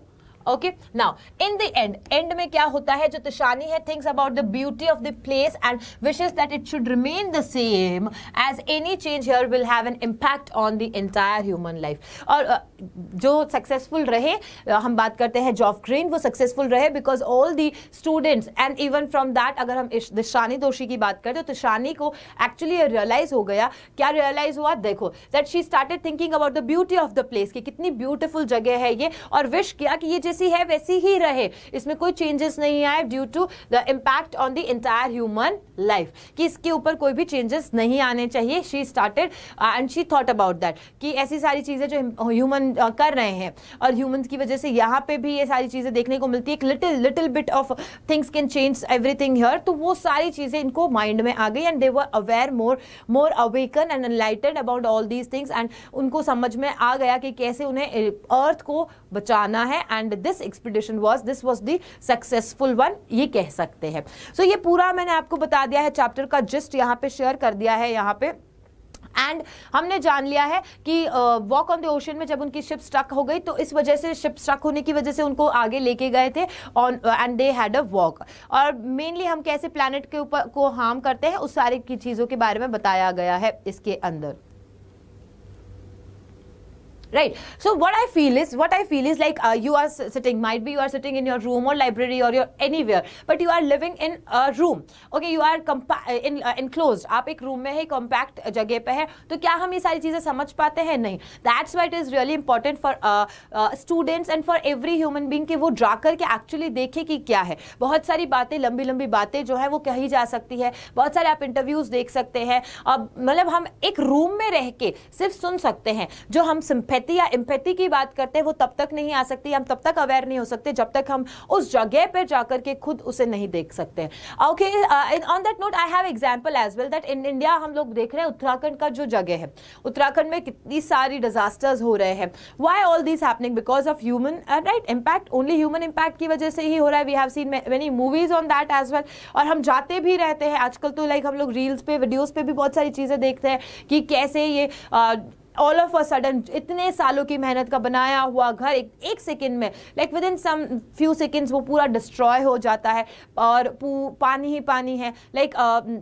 okay now in the end and में क्या होता है जो तशानी है things about the beauty of the place and wishes that it should remain the same as any change here will have an impact on the entire human life और जो सक्सेसफुल रहे हम बात करते हैं जॉफ ग्रीन वो सक्सेसफुल रहे because all the students and even from that अगर हम दिशानी दोषी की बात करें तो शानी को एक्चुअली रियलाइज़ हो गया क्या रियलाइज़ हुआ देखो that she started thinking about the beauty of the place कि कितनी ब्यूटिफुल जगह है ये और विश किया कि ये जैसी है वैसी ही रहे इसमें कोई चेंजेस नहीं आए due to the impact on the entire human life कि इसके ऊपर कोई भी चेंजेस नहीं आने चाहिए she started and she thought about that कि ऐसी सारी चीज़ें जो ह्यूमन कर रहे हैं और ह्यूमंस की वजह से यहाँ पे भी ये सारी चीज़ें देखने को मिलती है एक little little bit of things can change everything here तो वो सारी चीज़ें इनको माइंड में आ गई and they were aware more more awaken and enlightened about all these things and उनको समझ में आ गया कि कैसे उन्हें अर्थ को बचाना है and this expedition was this was the successful one ये कह सकते हैं सो so, ये पूरा मैंने आपको बता दिया है चैप्टर का जिस्ट यहाँ पे शेयर कर दिया है यहाँ पे एंड हमने जान लिया है कि वॉक ऑन द ओशन में जब उनकी शिप स्ट्रक हो गई तो इस वजह से शिप स्ट्रक होने की वजह से उनको आगे लेके गए थे on and they had a walk और मेनली हम कैसे प्लानट के ऊपर को हार्म करते हैं उस सारी की चीज़ों के बारे में बताया गया है इसके अंदर right so what i feel is what i feel is like uh, you are sitting might be you are sitting in your room or library or your anywhere but you are living in a room okay you are uh, in uh, enclosed आप एक रूम में है कॉम्पैक्ट जगह पे है तो क्या हम ये सारी चीज़ें समझ पाते हैं नहीं that's why it is really important for students and for every human being कि वो ड्रा करके एक्चुअली देखे कि क्या है बहुत सारी बातें लंबी लंबी बातें जो है वो कही जा सकती है बहुत सारे आप इंटरव्यूज़ देख सकते हैं मतलब हम एक रूम में रह के सिर्फ सुन सकते हैं जो हम सिंपल एम्पैथी या एम्पैथी की बात करते हैं वो तब तक नहीं आ सकती हम तब तक अवेयर नहीं हो सकते जब तक हम उस जगह पर जाकर के खुद उसे नहीं देख सकते okay on that note I have example as well that in India हम लोग देख रहे हैं उत्तराखंड का जो जगह है उत्तराखंड में कितनी सारी डिजास्टर्स हो रहे हैं why all this happening because of human right impact only human impact की वजह से ही हो रहा है we have seen many movies on that as well और हम जाते भी रहते हैं आजकल तो लाइक like, हम लोग रील्स पे वीडियोज पे भी बहुत सारी चीज़ें देखते हैं कि कैसे ये uh, all of a sudden इतने सालों की मेहनत का बनाया हुआ घर एक, एक सेकेंड में like within some few seconds वो पूरा डिस्ट्रॉय हो जाता है और पानी ही पानी है लाइक like, uh,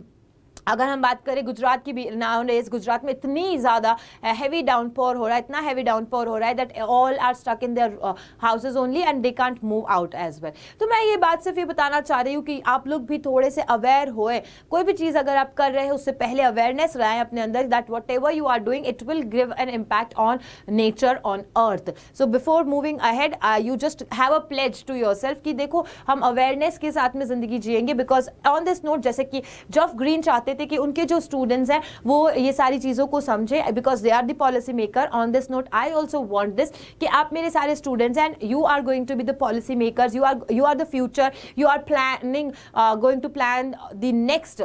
अगर हम बात करें गुजरात की भी नाउडेज गुजरात में इतनी ज़्यादा हैवी डाउनपोर हो रहा है इतना हैवी डाउनपोर हो रहा है that all are stuck in their houses only and they can't move out as well तो मैं ये बात सिर्फ ये बताना चाह रही हूँ कि आप लोग भी थोड़े से अवेयर होए कोई भी चीज़ अगर आप कर रहे हैं उससे पहले अवेयरनेस लाएं अपने अंदर that whatever you are doing it will give an impact on nature on earth so before moving ahead you just have a pledge to yourself कि देखो हम अवेयरनेस के साथ में ज़िंदगी जियेंगे बिकॉज ऑन दिस नोट जैसे कि जफ ग्रीन चाहते थे कि उनके जो स्टूडेंट्स हैं वो ये सारी चीज़ों को समझें because they are the policy maker on this note I also want this कि आप मेरे सारे students and you are going to be the policy maker you are you are the future you are planning going to plan the next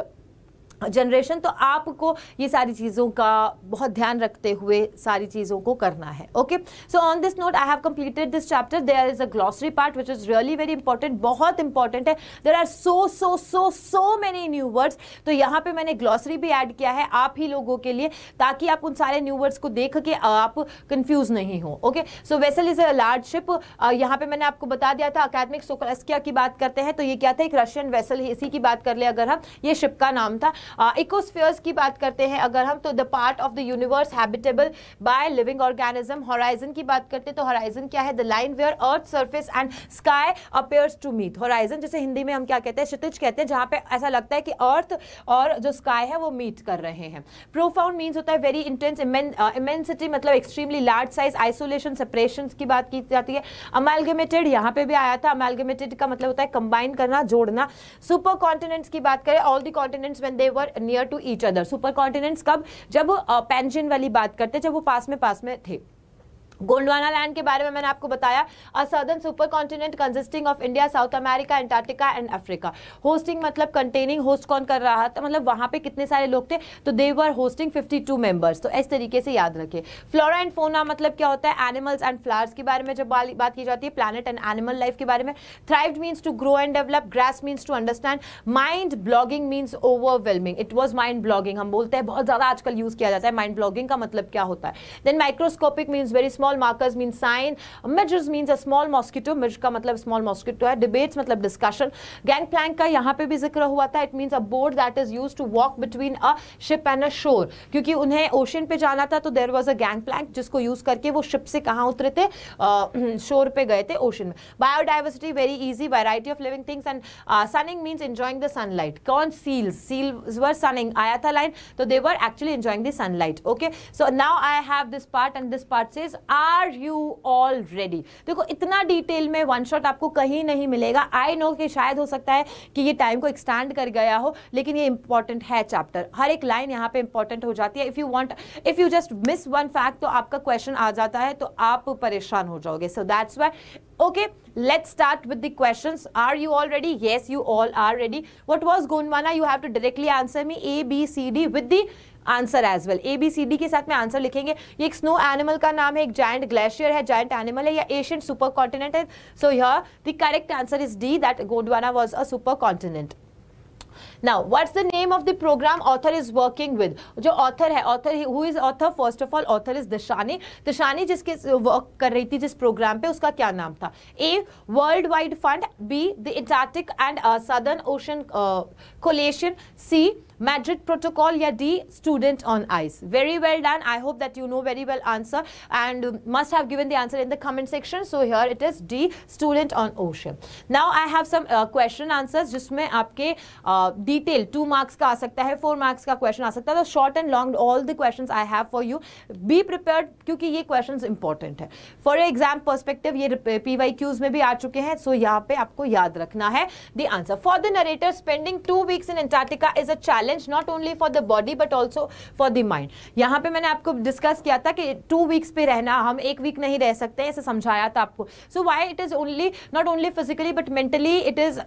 generation तो आपको ये सारी चीज़ों का बहुत ध्यान रखते हुए सारी चीज़ों को करना है okay so on this note I have completed this chapter there is a glossary part which is really very important बहुत इंपॉर्टेंट है there are so so so so many new words तो यहाँ पे मैंने ग्लॉसरी भी ऐड किया है आप ही लोगों के लिए ताकि आप उन सारे न्यू वर्ड्स को देख के आप कन्फ्यूज नहीं हो okay so vessel is a large ship यहाँ पे मैंने आपको बता दिया था अकेडमिक सोकलस्किया की बात करते हैं तो ये क्या था एक रशियन वेसल इसी की बात कर ले अगर हम ये शिप का नाम था इकोस्फियर्स की बात करते हैं अगर हम तो the part of the universe habitable by living organism horizon की बात करते हैं तो हॉराइजन क्या है the line where earth surface and sky appears to meet horizon जैसे हिंदी में हम क्या कहते हैं क्षितिज कहते हैं जहाँ पे ऐसा लगता है कि अर्थ और जो स्काई है वो मीट कर रहे हैं प्रोफाउंड मीन्स होता है वेरी इंटेंस इमेंसिटी मतलब extremely large size isolation separation की बात की जाती है अमेलगेमेटेड यहाँ पे भी आया था अमेलगेमेटेड का मतलब होता है कंबाइन करना जोड़ना सुपर कॉन्टिनेंट्स की बात करें all the continents when they were near to each other supercontinents कब जब पेंशन वाली बात करते जब वो पास में पास में थे गोंडवाना लैंड के बारे में मैंने आपको बताया a southern supercontinent consisting of India south America Antarctica and Africa hosting मतलब कंटेनिंग होस्ट कौन कर रहा था मतलब वहाँ पे कितने सारे लोग थे तो देवर होस्टिंग 52 मेंबर्स तो इस तरीके से याद रखिए फ्लोरा एंड फोना मतलब क्या होता है एनिमल्स एंड फ्लावर्स के बारे में जब बात की जाती है प्लानट एंड एनिमल लाइफ के बारे में thrive means to grow and develop grasp means to understand mind boggling means overwhelming it was mind boggling हम बोलते हैं बहुत ज़्यादा आजकल यूज़ किया जाता है माइंड ब्लॉगिंग का मतलब क्या होता है then microscopic means very small markers mean sign midges means small mosquito midge का मतलब स्मॉल मॉस्किटो है डिबेट्स मतलब डिस्कशन गैंग प्लैंक का यहाँ पे भी जिक्र हुआ था it means a board that is use to walk between a ship and a shore क्योंकि उन्हें ओशन पे जाना था तो there was a gangplank जिसको यूज करके वो शिप से कहाँ उतरे थे शोर पे गए थे ओशन में biodiversity very easy variety of living things and sunning means enjoying the sunlight कौन सील सील वर सनिंग आया था लाइन तो they were actually enjoying the sunlight okay so now I have this part and this part are you all ready देखो इतना डिटेल में वन शॉट आपको कहीं नहीं मिलेगा आई नो कि शायद हो सकता है कि ये टाइम को एक्सटैंड कर गया हो लेकिन ये इंपॉर्टेंट है चैप्टर हर एक लाइन यहाँ पे इंपॉर्टेंट हो जाती है if you want if you just miss one fact तो आपका क्वेश्चन आ जाता है तो आप परेशान हो जाओगे so that's why okay let start with the question are you all ready yes you all are ready what was Gondwana you have to directly answer me A B C D with the answer as well A B C D के साथ में आंसर लिखेंगे ये एक स्नो एनिमल का नाम है एक जायंट ग्लेशियर है जायंट एनिमल है या एशियन सुपर कॉन्टिनेंट है सो यह the correct answer is D that Gondwana was a supercontinent now what's the name of the program author is working with author author who is author first of all author is दशानी दशानी जिसके work कर this program पे उसका क्या नाम A World Wide Fund B the Antarctic and uh, Southern Ocean uh, Coalition C Madrid Protocol या D Student on Ice very well done I hope that you know very well answer and must have given the answer in the comment section so here it is D Student on Ocean now I have some uh, question answers जिसमें आपके uh, डिटेल टू मार्क्स का आ सकता है फोर मार्क्स का क्वेश्चन आ सकता है तो short and long all the question I have for you be prepare क्योंकि ये क्वेश्चन इंपॉर्टेंट है फॉर एग्जाम परस्पेक्टिव ये पी वाई क्यूज में भी आ चुके हैं सो so यहाँ पे आपको याद रखना है the answer for the narrator spending two weeks in Antarctica is a challenge not only for the body but also for the mind यहाँ पे मैंने आपको डिस्कस किया था कि टू वीक्स पे रहना हम एक वीक नहीं रह सकते ऐसे समझाया था आपको so why it is only not only physically but mentally it is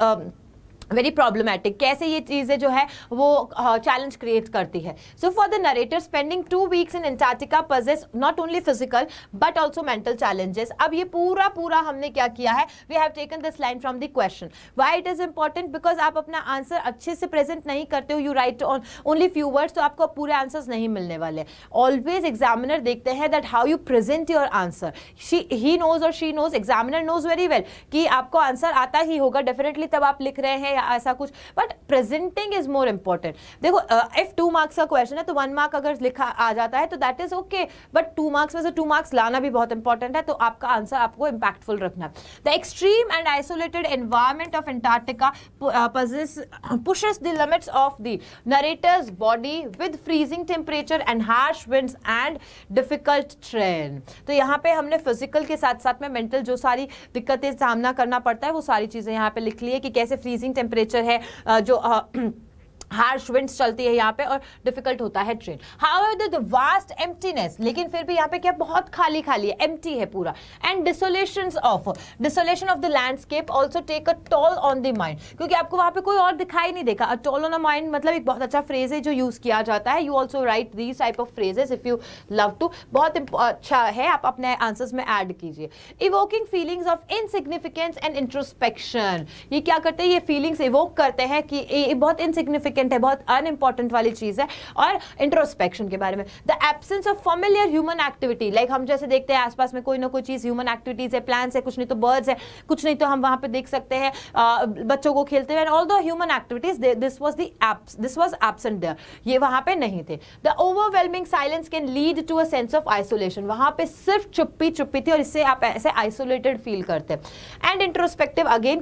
very problematic कैसे ये चीज़ें जो है वो चैलेंज uh, क्रिएट करती है so for the narrator spending two weeks in Antarctica poses not only physical but also mental challenges अब ये पूरा पूरा हमने क्या किया है we have taken this line from the question why it is important because आप अपना आंसर अच्छे से प्रेजेंट नहीं करते हो you write on only few words तो आपको पूरे आंसर्स नहीं मिलने वाले ऑलवेज एग्जामिनर देखते हैं that how you present your answer she he knows और she knows examiner knows very well कि आपको आंसर आता ही होगा डेफिनेटली तब आप लिख रहे हैं या ऐसा कुछ but presenting is more important देखो इफ टू मार्क्स का क्वेश्चन है तो वन मार्क अगर लिखा आ जाता है तो that is okay but two marks में से टू मार्क्स लाना भी बहुत इंपॉर्टेंट है तो आपका आंसर आपको इंपैक्टफुल रखना the extreme and isolated environment of Antarctica pushes the limits of the narrator's body with freezing temperature and harsh winds and difficult terrain तो यहाँ पे हमने फिजिकल के साथ साथ में मेंटल जो सारी दिक्कतें सामना करना पड़ता है वो सारी चीज़ें यहाँ पे लिख ली है कि कैसे फ्रीजिंग टेम्परेचर टेम्परेचर है जो हार्श विंड्स चलती है यहाँ पे और डिफिकल्ट होता है terrain how the vast emptiness लेकिन फिर भी यहाँ पे क्या बहुत खाली खाली है एम्प्टी है पूरा and desolation of desolation of the landscape also take a toll on the mind क्योंकि आपको वहाँ पे कोई और दिखाई नहीं देखा a toll on a mind मतलब एक बहुत अच्छा फ्रेज है जो यूज किया जाता है you also write these type of phrases if you love to बहुत अच्छा है आप अपने आंसर्स में ऐड कीजिए evoking feelings of insignificance and introspection ये क्या करते हैं ये फीलिंग्स इवोक करते हैं कि बहुत इनसिग्निफिकेंट सिग्निफिकेंट है बहुत अनइम्पॉर्टेंट वाली चीज़ है और इंट्रोस्पेक्शन के बारे में the absence of familiar human activity like हम जैसे देखते हैं आसपास में कोई ना कोई चीज़ ह्यूमन एक्टिविटीज़ है प्लान्स है कुछ नहीं तो बर्ड्स है कुछ नहीं तो हम वहाँ पर देख सकते हैं बच्चों को खेलते हुए and all the human activities this was the this was absent there ये वहाँ पर नहीं थे the overwhelming silence can lead to a sense of isolation वहाँ पर सिर्फ चुप्पी चुप्पी थी और इससे आप ऐसे आइसोलेटेड फील करते and introspective again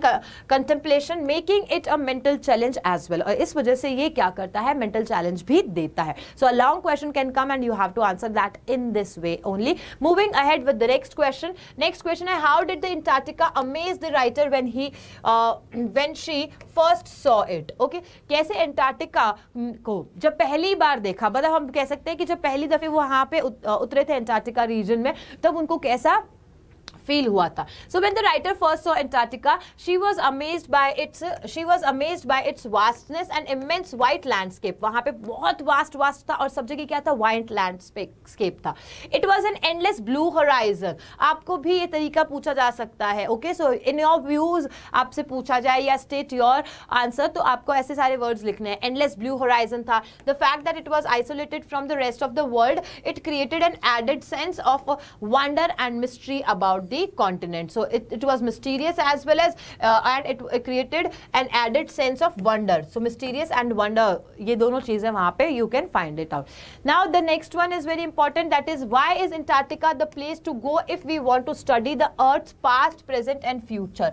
contemplation making it a mental challenge as well और इस वजह से से ये क्या करता है मेंटल चैलेंज भी देता है so a long question can come and you have to answer that in this way only moving ahead with the next question next question है how did the Antarctica amaze the writer when he when she first saw it okay कैसे एंटार्टिका हम्म, को जब पहली बार देखा मतलब हम कह सकते हैं कि जब पहली दफ़े वो वहाँ पे उतरे थे एंटार्टिका रीजन में तब उनको कैसा फील हुआ था so when the writer first saw Antarctica she was amaze by its she was amaze by its vastness and immense white landscape वहाँ पे बहुत वास्ट वास्ट था और सब जगह क्या था वाइट लैंडस्केप था it was an endless blue horizon आपको भी ये तरीका पूछा जा सकता है okay so in your views आपसे पूछा जाए या स्टेट योर आंसर तो आपको ऐसे सारे वर्ड्स लिखने हैं एंडलेस ब्लू होराइजन था the fact that it was isolated from the rest of the world it created an added sense of wonder and mystery about the the continent. So it, it was mysterious as well as uh, and it, it created an added sense of wonder. So mysterious and wonder ye dono cheeze wahan pe you can find it out. Now the next one is very important that is why is Antarctica the place to go if we want to study the Earth's past, present and future.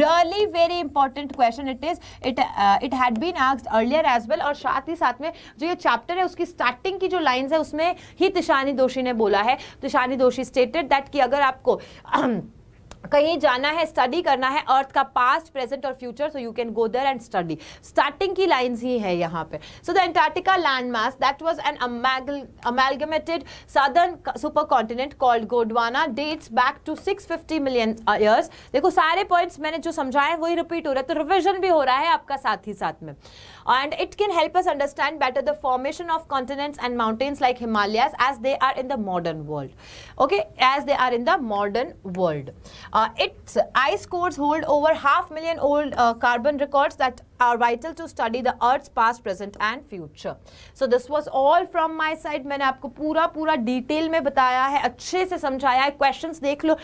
Really very important question it is. It uh, it had been asked earlier as well aur sath hi sath mein jo ye chapter hai uski starting ki jo lines hai usme hi tishani doshi ne bola hai tishani doshi stated that ki agar aapko uh, कहीं जाना है स्टडी करना है अर्थ का पास्ट प्रेजेंट और future so you can go there and study starting की लाइंस ही है यहाँ पे so the Antarctica landmass that was an amalgamated southern supercontinent called Gondwana dates back to 650 million years देखो सारे पॉइंट्स मैंने जो समझाए वही रिपीट हो रहा है तो रिविजन भी हो रहा है आपका साथ ही साथ में and it can help us understand better the formation of continents and mountains like Himalayas as they are in the modern world. Okay, as they are in the modern world. Uh, its ice cores hold over half million old uh, carbon records that are vital to study the earth's past present and future so this was all from my side मैंने आपको पूरा पूरा डिटेल में बताया है अच्छे से समझाया है क्वेश्चंस देख लो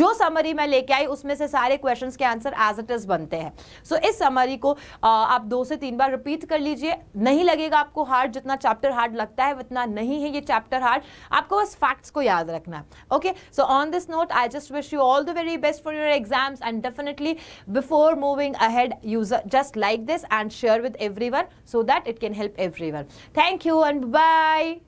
जो समरी मैं लेके आई उसमें से सारे क्वेश्चंस के आंसर एज इट इज बनते हैं सो so, इस समरी को आप दो से तीन बार रिपीट कर लीजिए नहीं लगेगा आपको हार्ड जितना चैप्टर हार्ड लगता है उतना नहीं है ये चैप्टर हार्ड आपको बस फैक्ट्स को याद रखना है okay so on this note I just wish you all the very best for your exams and definitely before moving ahead user just like like this and share with everyone so that it can help everyone. Thank you and bye.